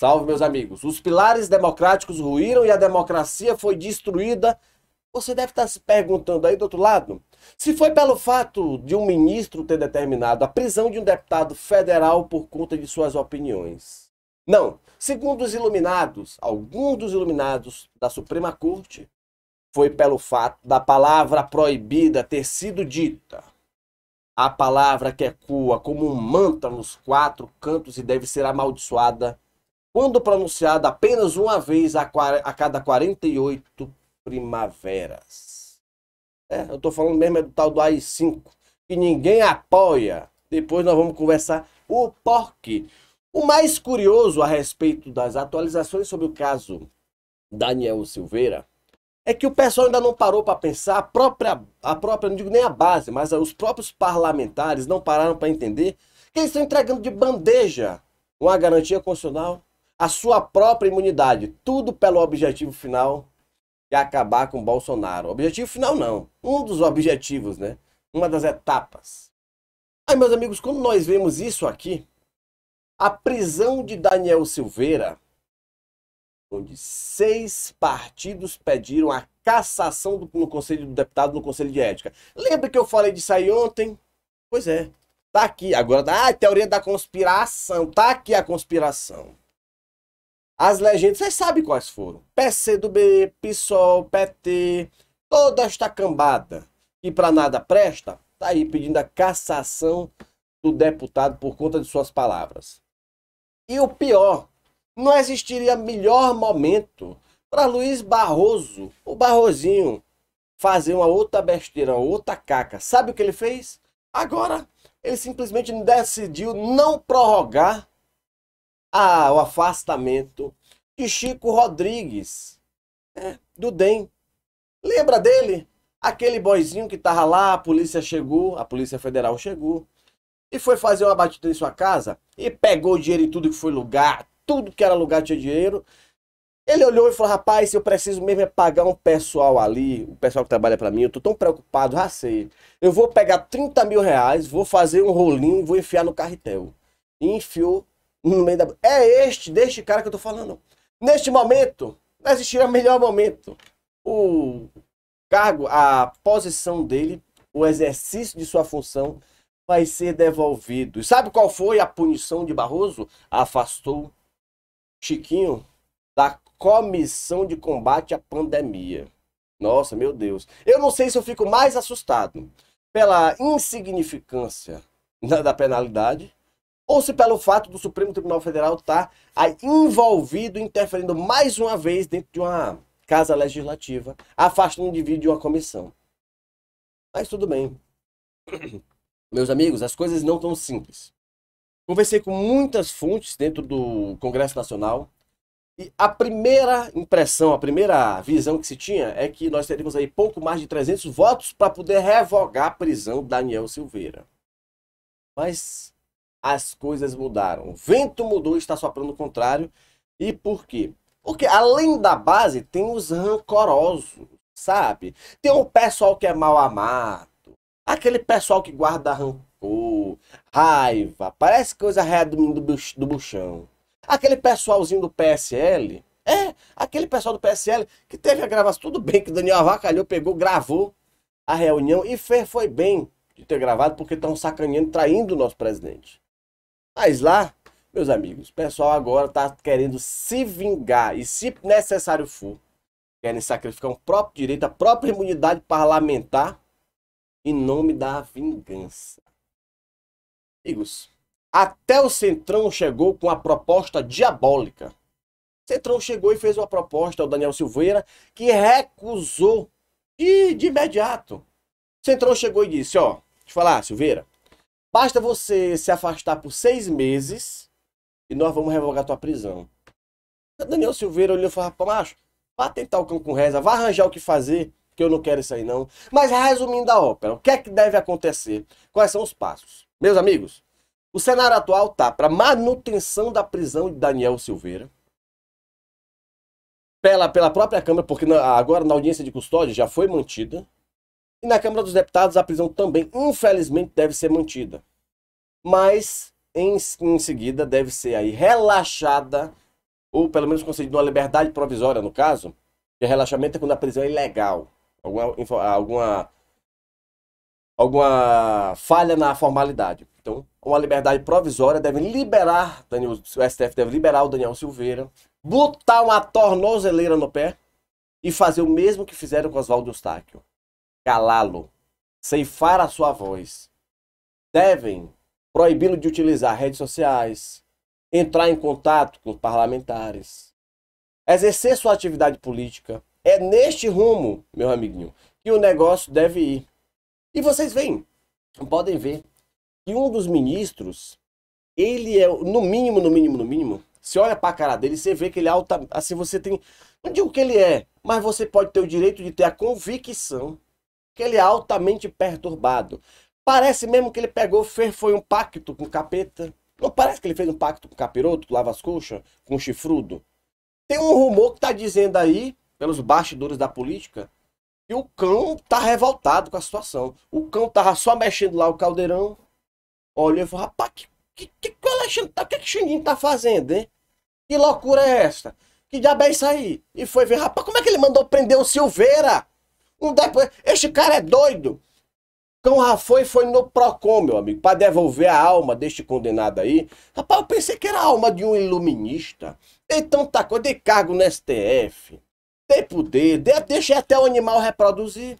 Salve, meus amigos. Os pilares democráticos ruíram e a democracia foi destruída. Você deve estar se perguntando aí do outro lado. Se foi pelo fato de um ministro ter determinado a prisão de um deputado federal por conta de suas opiniões. Não. Segundo os iluminados, alguns dos iluminados da Suprema Corte, foi pelo fato da palavra proibida ter sido dita. A palavra que ecoa como um manta nos quatro cantos e deve ser amaldiçoada quando pronunciada apenas uma vez a, a cada 48 primaveras. É, eu estou falando mesmo é do tal do AI-5, que ninguém apoia. Depois nós vamos conversar o porquê. O mais curioso a respeito das atualizações sobre o caso Daniel Silveira é que o pessoal ainda não parou para pensar, a própria, a própria, não digo nem a base, mas os próprios parlamentares não pararam para entender que eles estão entregando de bandeja uma garantia constitucional a sua própria imunidade. Tudo pelo objetivo final de acabar com Bolsonaro. Objetivo final não, um dos objetivos, né? Uma das etapas. Aí, meus amigos, quando nós vemos isso aqui, a prisão de Daniel Silveira, onde seis partidos pediram a cassação do, no Conselho do Deputado, no Conselho de Ética. Lembra que eu falei disso aí ontem? Pois é. Tá aqui, agora, ah, teoria da conspiração, tá aqui a conspiração. As legendas, vocês sabem quais foram. PCdoB, PSOL, PT, toda esta cambada que para nada presta, tá aí pedindo a cassação do deputado por conta de suas palavras. E o pior, não existiria melhor momento para Luiz Barroso, o Barrozinho, fazer uma outra besteira, uma outra caca. Sabe o que ele fez? Agora, ele simplesmente decidiu não prorrogar ah, o afastamento de Chico Rodrigues, né, do DEM. Lembra dele? Aquele boizinho que tava lá, a polícia chegou, a Polícia Federal chegou, e foi fazer uma batida em sua casa, e pegou dinheiro em tudo que foi lugar, tudo que era lugar tinha dinheiro. Ele olhou e falou: Rapaz, eu preciso mesmo é pagar um pessoal ali, o pessoal que trabalha para mim, eu tô tão preocupado, já sei. Eu vou pegar 30 mil reais, vou fazer um rolinho e vou enfiar no carretel. E enfiou no meio da. É este, deste cara que eu tô falando. Neste momento, não existirá melhor momento. O cargo, a posição dele, o exercício de sua função vai ser devolvido. E sabe qual foi a punição de Barroso? Afastou Chiquinho da Comissão de Combate à Pandemia. Nossa, meu Deus. Eu não sei se eu fico mais assustado pela insignificância da penalidade ou se pelo fato do Supremo Tribunal Federal estar tá aí envolvido, interferindo mais uma vez dentro de uma casa legislativa, afastando um indivíduo de uma comissão. Mas tudo bem. Meus amigos, as coisas não tão simples. Conversei com muitas fontes dentro do Congresso Nacional, e a primeira impressão, a primeira visão que se tinha é que nós teríamos aí pouco mais de 300 votos para poder revogar a prisão Daniel Silveira. Mas as coisas mudaram. O vento mudou está soprando o contrário. E por quê? Porque além da base, tem os rancorosos, sabe? Tem o pessoal que é mal amado, aquele pessoal que guarda rancor, raiva, parece coisa real do, do, do buchão. Aquele pessoalzinho do PSL, é, aquele pessoal do PSL que teve a gravação, tudo bem que Daniel avacalhou, pegou, gravou a reunião e fez, foi bem de ter gravado porque estão sacaneando, traindo o nosso presidente. Mas lá, meus amigos, o pessoal agora está querendo se vingar e, se necessário for, querem sacrificar um próprio direito, a própria imunidade parlamentar em nome da vingança. Amigos, até o Centrão chegou com a proposta diabólica. O Centrão chegou e fez uma proposta ao Daniel Silveira que recusou e de imediato. O Centrão chegou e disse, ó, deixa eu falar, Silveira, Basta você se afastar por seis meses e nós vamos revogar tua prisão. Daniel Silveira olhou e falou, macho, vá tentar o cão com reza, vá arranjar o que fazer, que eu não quero isso aí não. Mas resumindo a ópera, o que é que deve acontecer? Quais são os passos? Meus amigos, o cenário atual tá para manutenção da prisão de Daniel Silveira. Pela, pela própria Câmara, porque na, agora na audiência de custódia já foi mantida, e na Câmara dos Deputados, a prisão também, infelizmente, deve ser mantida. Mas, em, em seguida, deve ser aí relaxada, ou pelo menos concedida uma liberdade provisória, no caso, de é relaxamento é quando a prisão é ilegal. Alguma, alguma, alguma falha na formalidade. Então, uma liberdade provisória deve liberar, Daniel, o STF deve liberar o Daniel Silveira, botar uma tornozeleira no pé e fazer o mesmo que fizeram com Oswaldo Eustáquio calá-lo, ceifar a sua voz. Devem proibi-lo de utilizar redes sociais, entrar em contato com parlamentares, exercer sua atividade política. É neste rumo, meu amiguinho, que o negócio deve ir. E vocês veem, podem ver, que um dos ministros, ele é, no mínimo, no mínimo, no mínimo, você olha pra cara dele, você vê que ele é alta. Assim, você tem. Não digo que ele é, mas você pode ter o direito de ter a convicção que ele é altamente perturbado. Parece mesmo que ele pegou, foi um pacto com o capeta. Não parece que ele fez um pacto com o capiroto, com lava as coxas, com o chifrudo? Tem um rumor que tá dizendo aí, pelos bastidores da política, que o cão tá revoltado com a situação. O cão tava só mexendo lá o caldeirão. Olha, eu falo, rapaz, que, que, que, é tá, o Alexandre tá, que, que o Xinguinho tá fazendo, hein? Que loucura é essa? Que diabo é isso aí? E foi ver, rapaz, como é que ele mandou prender o Silveira? Um depois, este cara é doido. Cão Rafoi foi no PROCON, meu amigo, para devolver a alma deste condenado aí. Rapaz, eu pensei que era a alma de um iluminista. Então tá, tem tá de cargo no STF, tem poder, de, deixa até o animal reproduzir.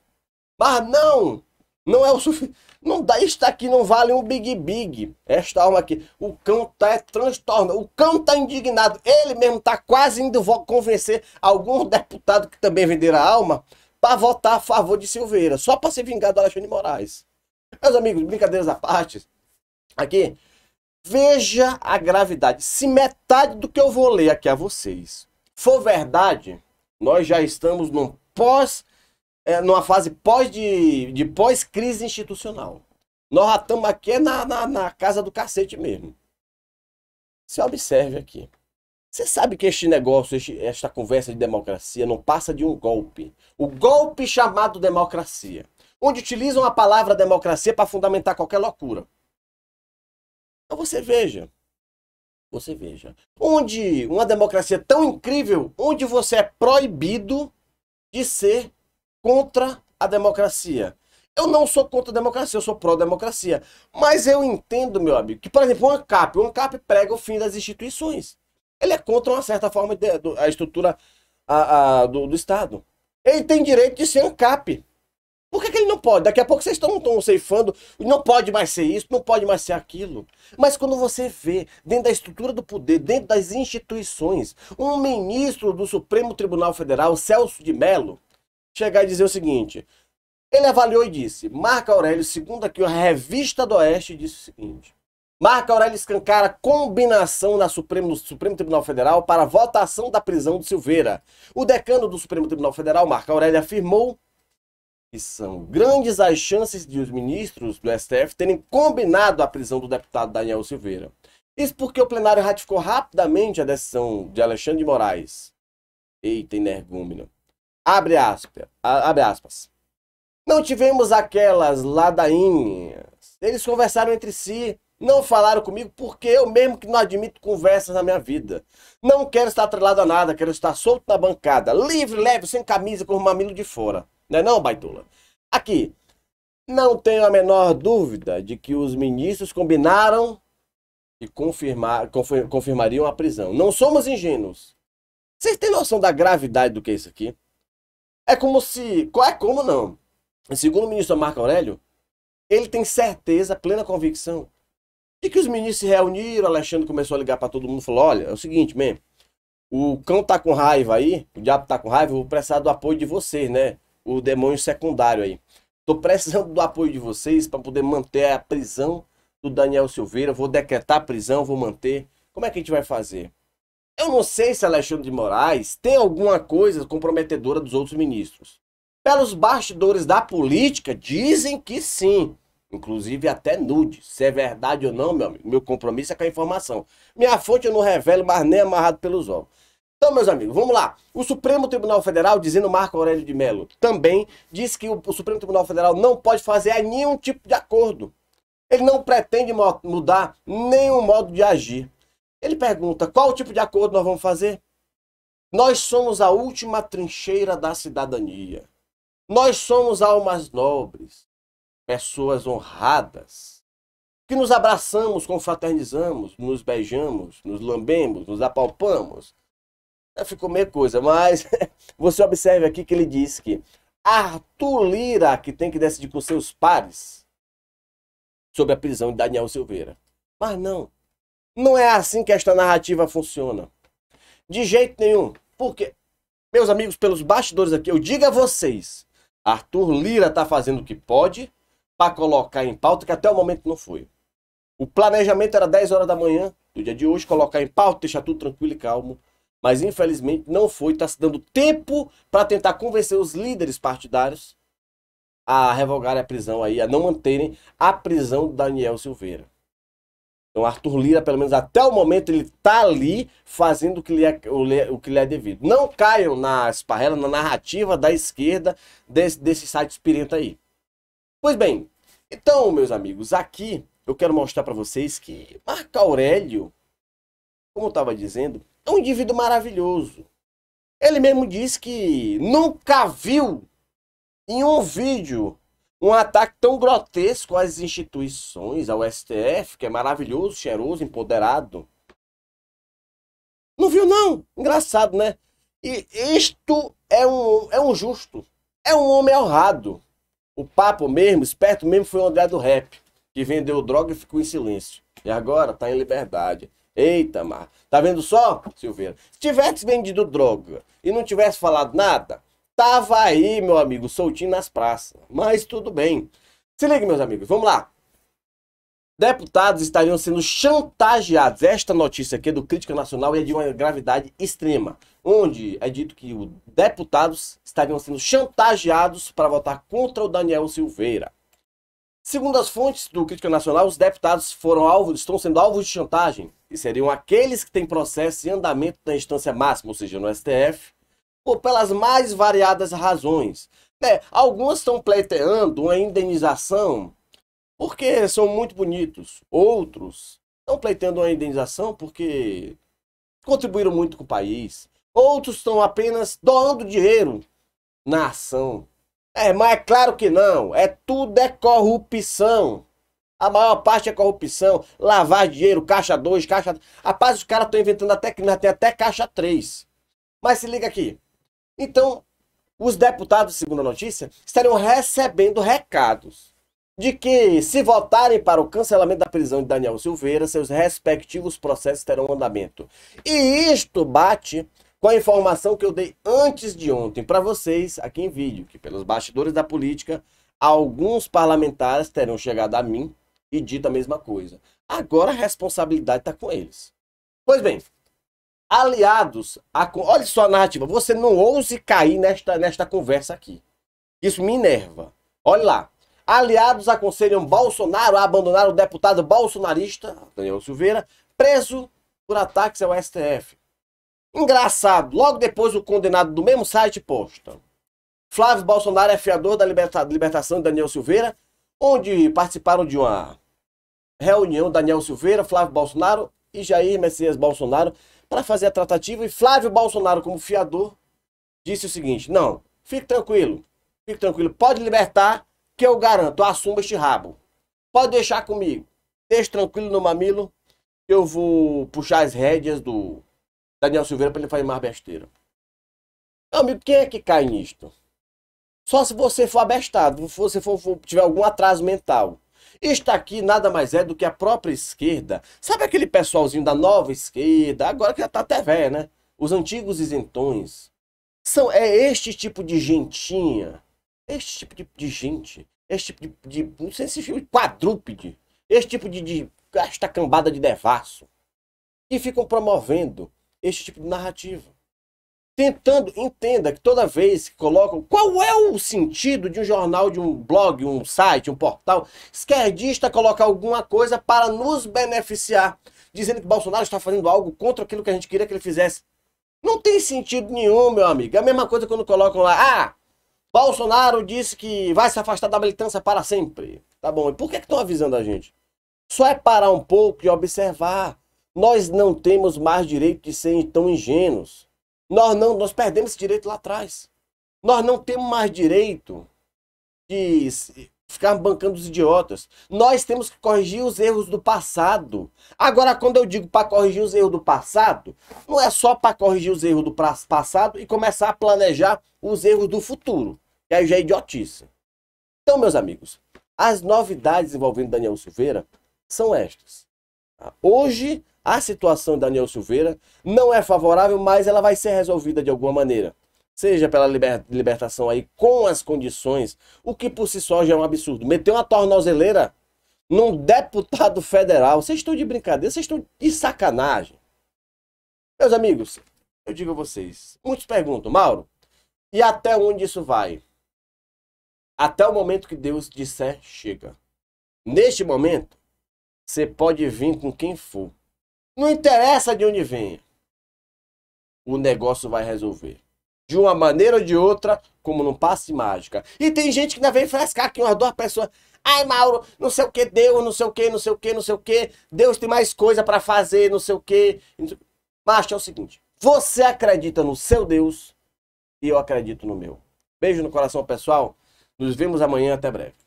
Mas não, não é o suficiente. Não aqui não vale um Big Big. Esta alma aqui. O cão tá é transtorno. O cão tá indignado. Ele mesmo tá quase indo convencer alguns deputados que também venderam a alma para votar a favor de Silveira, só para se vingar do Alexandre de Moraes. Meus amigos, brincadeiras à parte, aqui, veja a gravidade. Se metade do que eu vou ler aqui a vocês for verdade, nós já estamos num pós, é, numa fase pós de, de pós-crise institucional. Nós já estamos aqui é na, na, na casa do cacete mesmo. Se observe aqui. Você sabe que este negócio, este, esta conversa de democracia não passa de um golpe. O golpe chamado democracia. Onde utilizam a palavra democracia para fundamentar qualquer loucura. Então você veja. Você veja. Onde uma democracia tão incrível, onde você é proibido de ser contra a democracia. Eu não sou contra a democracia, eu sou pró-democracia. Mas eu entendo, meu amigo, que, por exemplo, o ANCAP, o ANCAP prega o fim das instituições. Ele é contra uma certa forma de, do, a estrutura a, a, do, do, Estado. Ele tem direito de ser CAP. Por que, que ele não pode? Daqui a pouco vocês estão, estão ceifando, não pode mais ser isso, não pode mais ser aquilo. Mas quando você vê, dentro da estrutura do poder, dentro das instituições, um ministro do Supremo Tribunal Federal, Celso de Mello, chegar e dizer o seguinte: ele avaliou e disse, Marco Aurélio, segundo aqui a revista do Oeste, disse o seguinte: Marco Aurélio escancara combinação na Supremo, no Supremo Tribunal Federal para votação da prisão de Silveira. O decano do Supremo Tribunal Federal, Marco Aurélio, afirmou que são grandes as chances de os ministros do STF terem combinado a prisão do deputado Daniel Silveira. Isso porque o plenário ratificou rapidamente a decisão de Alexandre de Moraes. Eita, energúmeno. Abre, aspa, abre aspas. Não tivemos aquelas ladainhas. Eles conversaram entre si não falaram comigo porque eu mesmo que não admito conversas na minha vida. Não quero estar atrelado a nada, quero estar solto na bancada, livre, leve, sem camisa, com o mamilo de fora. Não é não, baitola? Aqui, não tenho a menor dúvida de que os ministros combinaram e confirmar, confir, confirmariam a prisão. Não somos ingênuos. Vocês têm noção da gravidade do que é isso aqui? É como se... Qual é como não? Segundo o ministro Marco Aurélio, ele tem certeza, plena convicção e que os ministros se reuniram, Alexandre começou a ligar para todo mundo, falou, olha, é o seguinte, man, o cão tá com raiva aí, o diabo tá com raiva, eu vou precisar do apoio de vocês, né? O demônio secundário aí. Tô precisando do apoio de vocês para poder manter a prisão do Daniel Silveira, vou decretar a prisão, vou manter. Como é que a gente vai fazer? Eu não sei se Alexandre de Moraes tem alguma coisa comprometedora dos outros ministros. Pelos bastidores da política, dizem que sim. Inclusive até nude. Se é verdade ou não, meu amigo, meu compromisso é com a informação. Minha fonte eu não revelo, mas nem amarrado pelos ovos. Então, meus amigos, vamos lá. O Supremo Tribunal Federal, dizendo Marco Aurélio de Mello, também diz que o, o Supremo Tribunal Federal não pode fazer nenhum tipo de acordo. Ele não pretende mudar nenhum modo de agir. Ele pergunta qual tipo de acordo nós vamos fazer. Nós somos a última trincheira da cidadania. Nós somos almas nobres pessoas honradas, que nos abraçamos, confraternizamos, nos beijamos, nos lambemos, nos apalpamos. Ficou meio coisa, mas você observe aqui que ele diz que Arthur Lira, que tem que decidir com seus pares sobre a prisão de Daniel Silveira. Mas não, não é assim que esta narrativa funciona. De jeito nenhum. Porque, meus amigos, pelos bastidores aqui, eu digo a vocês: Arthur Lira está fazendo o que pode para colocar em pauta, que até o momento não foi. O planejamento era 10 horas da manhã do dia de hoje, colocar em pauta, deixar tudo tranquilo e calmo. Mas infelizmente não foi, está se dando tempo para tentar convencer os líderes partidários a revogarem a prisão aí, a não manterem a prisão do Daniel Silveira. Então Arthur Lira, pelo menos até o momento, ele tá ali fazendo o que lhe é, o, é, que lhe é devido. Não caiam na esparrela, na narrativa da esquerda desse, desse site espírita aí. Pois bem, então, meus amigos, aqui eu quero mostrar para vocês que Marco Aurélio, como eu estava dizendo, é um indivíduo maravilhoso. Ele mesmo disse que nunca viu em um vídeo um ataque tão grotesco às instituições, ao STF, que é maravilhoso, cheiroso, empoderado. Não viu, não? Engraçado, né? E isto é um, é um justo, é um homem honrado. O papo mesmo, esperto mesmo, foi o André do Rap, que vendeu droga e ficou em silêncio. E agora tá em liberdade. Eita, Mar. Tá vendo só, Silveira? Se tivesse vendido droga e não tivesse falado nada, tava aí, meu amigo, soltinho nas praças. Mas tudo bem. Se liga, meus amigos, vamos lá. Deputados estariam sendo chantageados. Esta notícia aqui é do Crítica Nacional é de uma gravidade extrema onde é dito que os deputados estariam sendo chantageados para votar contra o Daniel Silveira. Segundo as fontes do Crítica Nacional, os deputados foram alvo, estão sendo alvos de chantagem e seriam aqueles que têm processo em andamento na instância máxima, ou seja, no STF, ou pelas mais variadas razões. É, algumas estão pleiteando uma indenização porque são muito bonitos, outros estão pleiteando uma indenização porque contribuíram muito com o país. Outros estão apenas doando dinheiro na ação. É, mas é claro que não. É tudo é corrupção. A maior parte é corrupção, lavar dinheiro, caixa 2, caixa. Rapaz, os caras estão inventando até que tem até caixa 3. Mas se liga aqui. Então, os deputados, segundo a notícia, estariam recebendo recados de que, se votarem para o cancelamento da prisão de Daniel Silveira, seus respectivos processos terão andamento. E isto bate com a informação que eu dei antes de ontem para vocês aqui em vídeo, que pelos bastidores da política, alguns parlamentares terão chegado a mim e dito a mesma coisa. Agora a responsabilidade está com eles. Pois bem, aliados, a... olha só a narrativa, você não ouse cair nesta, nesta conversa aqui. Isso me enerva. Olha lá. Aliados aconselham Bolsonaro a abandonar o deputado bolsonarista, Daniel Silveira, preso por ataques ao STF. Engraçado, logo depois o condenado do mesmo site posta. Flávio Bolsonaro é fiador da liberta libertação de Daniel Silveira, onde participaram de uma reunião Daniel Silveira, Flávio Bolsonaro e Jair Messias Bolsonaro para fazer a tratativa. E Flávio Bolsonaro, como fiador, disse o seguinte: Não, fique tranquilo, fique tranquilo, pode libertar, que eu garanto, assuma este rabo. Pode deixar comigo, deixe tranquilo no mamilo, eu vou puxar as rédeas do Daniel Silveira para ele fazer mais besteira. amigo, quem é que cai nisto? Só se você for abestado, se você for, for, tiver algum atraso mental. Isto aqui nada mais é do que a própria esquerda. Sabe aquele pessoalzinho da nova esquerda, agora que já tá até velho, né? Os antigos isentões. São, é este tipo de gentinha, este tipo de, de gente, este tipo de, de não sei se filme quadrúpede, este tipo de, de esta cambada de devasso, que ficam promovendo este tipo de narrativa. Tentando, entenda que toda vez que colocam qual é o sentido de um jornal, de um blog, um site, um portal, esquerdista colocar alguma coisa para nos beneficiar, dizendo que Bolsonaro está fazendo algo contra aquilo que a gente queria que ele fizesse. Não tem sentido nenhum, meu amigo. É a mesma coisa quando colocam lá, ah, Bolsonaro disse que vai se afastar da militância para sempre. Tá bom, e por que estão avisando a gente? Só é parar um pouco e observar. Nós não temos mais direito de ser tão ingênuos. Nós não, nós perdemos esse direito lá atrás. Nós não temos mais direito de ficar bancando os idiotas. Nós temos que corrigir os erros do passado. Agora, quando eu digo para corrigir os erros do passado, não é só para corrigir os erros do passado e começar a planejar os erros do futuro. Que aí já é idiotice. Então, meus amigos, as novidades envolvendo Daniel Silveira são estas. Hoje a situação de Daniel Silveira não é favorável, mas ela vai ser resolvida de alguma maneira. Seja pela libertação aí com as condições, o que por si só já é um absurdo. Meter uma tornozeleira num deputado federal. Vocês estão de brincadeira, vocês estão de sacanagem. Meus amigos, eu digo a vocês, muitos perguntam, Mauro, e até onde isso vai? Até o momento que Deus disser chega. Neste momento, você pode vir com quem for. Não interessa de onde venha. O negócio vai resolver. De uma maneira ou de outra, como não passe mágica. E tem gente que ainda vem frescar que umas duas pessoas. Ai, Mauro, não sei o que, Deus, não sei o que, não sei o que, não sei o que. Deus tem mais coisa para fazer, não sei o que. Mas é o seguinte: você acredita no seu Deus e eu acredito no meu. Beijo no coração, pessoal. Nos vemos amanhã. Até breve.